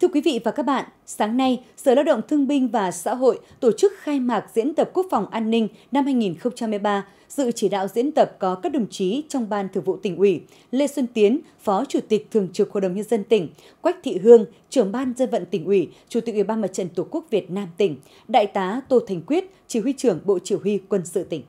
Thưa quý vị và các bạn, sáng nay, Sở Lao động Thương binh và Xã hội tổ chức khai mạc diễn tập quốc phòng an ninh năm 2023. Dự chỉ đạo diễn tập có các đồng chí trong Ban Thường vụ tỉnh ủy, Lê Xuân Tiến, Phó Chủ tịch Thường trực Hội đồng Nhân dân tỉnh, Quách Thị Hương, trưởng Ban Dân vận tỉnh ủy, Chủ tịch Ủy ban Mặt trận Tổ quốc Việt Nam tỉnh, Đại tá Tô Thành Quyết, Chỉ huy trưởng Bộ Chỉ huy Quân sự tỉnh.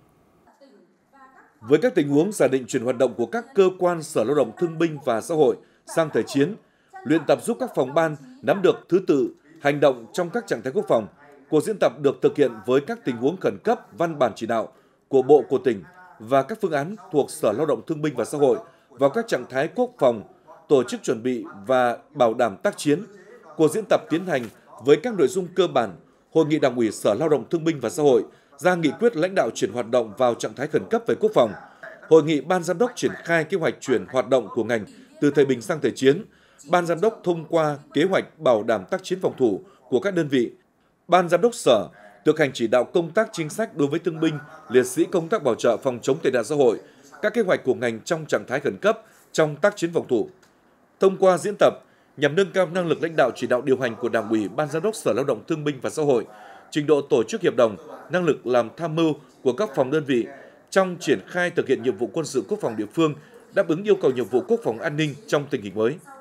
Với các tình huống giả định chuyển hoạt động của các cơ quan Sở Lao động Thương binh và Xã hội sang thời chiến – luyện tập giúp các phòng ban nắm được thứ tự, hành động trong các trạng thái quốc phòng. Cuộc diễn tập được thực hiện với các tình huống khẩn cấp, văn bản chỉ đạo của Bộ của tỉnh và các phương án thuộc Sở Lao động Thương binh và Xã hội vào các trạng thái quốc phòng, tổ chức chuẩn bị và bảo đảm tác chiến. Cuộc diễn tập tiến hành với các nội dung cơ bản, Hội nghị Đảng ủy Sở Lao động Thương binh và Xã hội ra nghị quyết lãnh đạo chuyển hoạt động vào trạng thái khẩn cấp về quốc phòng. Hội nghị Ban Giám đốc triển khai kế hoạch chuyển hoạt động của ngành từ thời bình sang thời chiến, Ban Giám đốc thông qua kế hoạch bảo đảm tác chiến phòng thủ của các đơn vị. Ban Giám đốc Sở thực hành chỉ đạo công tác chính sách đối với thương binh, liệt sĩ công tác bảo trợ phòng chống tệ nạn xã hội, các kế hoạch của ngành trong trạng thái khẩn cấp trong tác chiến phòng thủ. Thông qua diễn tập nhằm nâng cao năng lực lãnh đạo chỉ đạo điều hành của Đảng ủy, Ban Giám đốc Sở Lao động Thương binh và Xã hội, trình độ tổ chức hiệp đồng, năng lực làm tham mưu của các phòng đơn vị trong triển khai thực hiện nhiệm vụ quân sự quốc phòng địa phương đáp ứng yêu cầu nhiệm vụ quốc phòng an ninh trong tình hình mới.